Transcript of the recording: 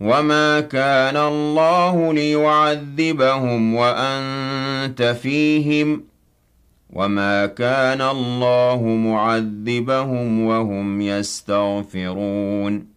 وما كان الله ليعذبهم وأنت فيهم وما كان الله معذبهم وهم يستغفرون